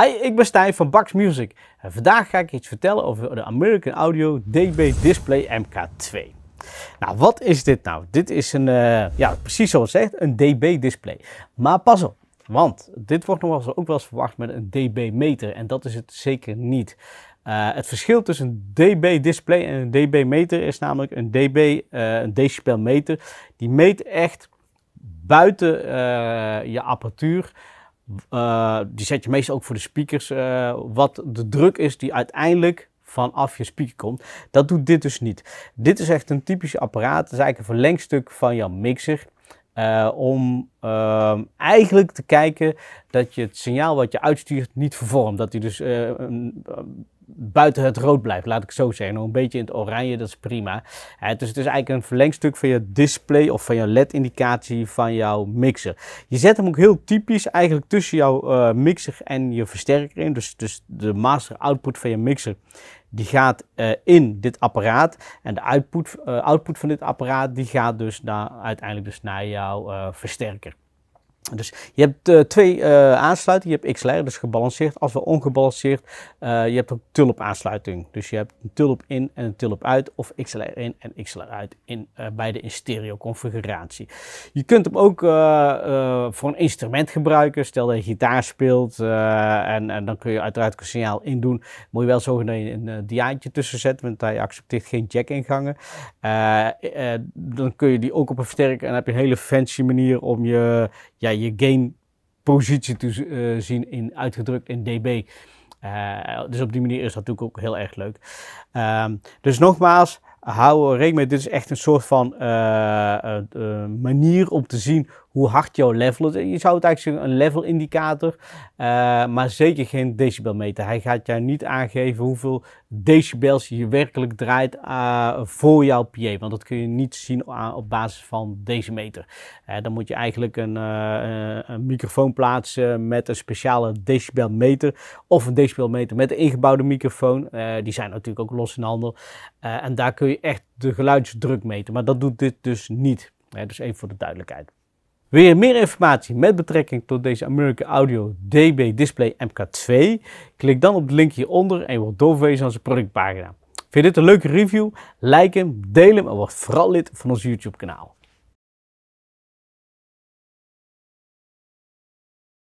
Hi, ik ben Stijn van Bax Music en vandaag ga ik iets vertellen over de American Audio DB Display MK2. Nou, wat is dit nou? Dit is een, eh, ja, precies zoals het een DB display. Maar pas op, want dit wordt nog wel eens, ook wel eens verwacht met een DB meter en dat is het zeker niet. Eh, het verschil tussen een dB display en een dB meter is namelijk een dB, eh, een decibel meter, die meet echt buiten je apparatuur eh, die zet je meestal ook voor de speakers, eh, wat de druk is die uiteindelijk vanaf je speaker komt. Dat doet dit dus niet. Dit is echt een typisch apparaat. Het is eigenlijk een verlengstuk van jouw mixer. Eh, om ehm, eigenlijk te kijken dat je het signaal wat je uitstuurt niet vervormt. Dat hij dus eh, eh, buiten het rood blijft, laat ik zo zeggen. Nog een beetje in het oranje, dat is prima. dus het is eigenlijk een verlengstuk van je display of van je LED-indicatie van jouw mixer. Je zet hem ook heel typisch eigenlijk tussen jouw mixer en je versterker in. Dus, dus de master output van je mixer die gaat eh, in dit apparaat. En de output, eh, output van dit apparaat die gaat dus naar, uiteindelijk dus naar jouw eh, versterker. Dus je hebt eh, twee uh, aansluitingen. Je hebt XLR, dus gebalanceerd, als wel ongebalanceerd. Eh, je hebt ook tulp aansluiting. Dus je hebt een tulp in en een tulp uit. Of XLR in en XLR uit. In, beide in stereo configuratie. Je kunt hem ook voor een instrument gebruiken. Stel dat je gitaar speelt. En, en, dan kun je uiteraard een signaal indoen. Moet je wel zorgen dat je een diaantje tussen zet. Want hij accepteert geen jack ingangen. dan kun je die ook op een versterker. En dan heb je een hele fancy manier om je... Ja, je positie te eh, zien in, uitgedrukt in dB. Eh, dus op die manier is dat natuurlijk ook heel erg leuk. Ehm, dus nogmaals, hou rekening mee. Dit is echt een soort van eh, manier om te zien hoe hard jouw level is. Je zou het eigenlijk zeggen een level indicator, eh, maar zeker geen decibelmeter. Hij gaat jou niet aangeven hoeveel decibels je werkelijk draait eh, voor jouw PA, want dat kun je niet zien op basis van deze meter. Eh, dan moet je eigenlijk een, een, microfoon plaatsen met een speciale decibelmeter of een decibelmeter met een ingebouwde microfoon. die zijn natuurlijk ook los in handel en daar kun je echt de geluidsdruk meten, maar dat doet dit dus niet. dus even voor de duidelijkheid. Wil je meer informatie met betrekking tot deze American Audio DB Display MK2? Klik dan op het link hieronder en je wordt doorverwezen aan onze productpagina. Vind je dit een leuke review? Like hem, deel hem en word vooral lid van ons YouTube kanaal.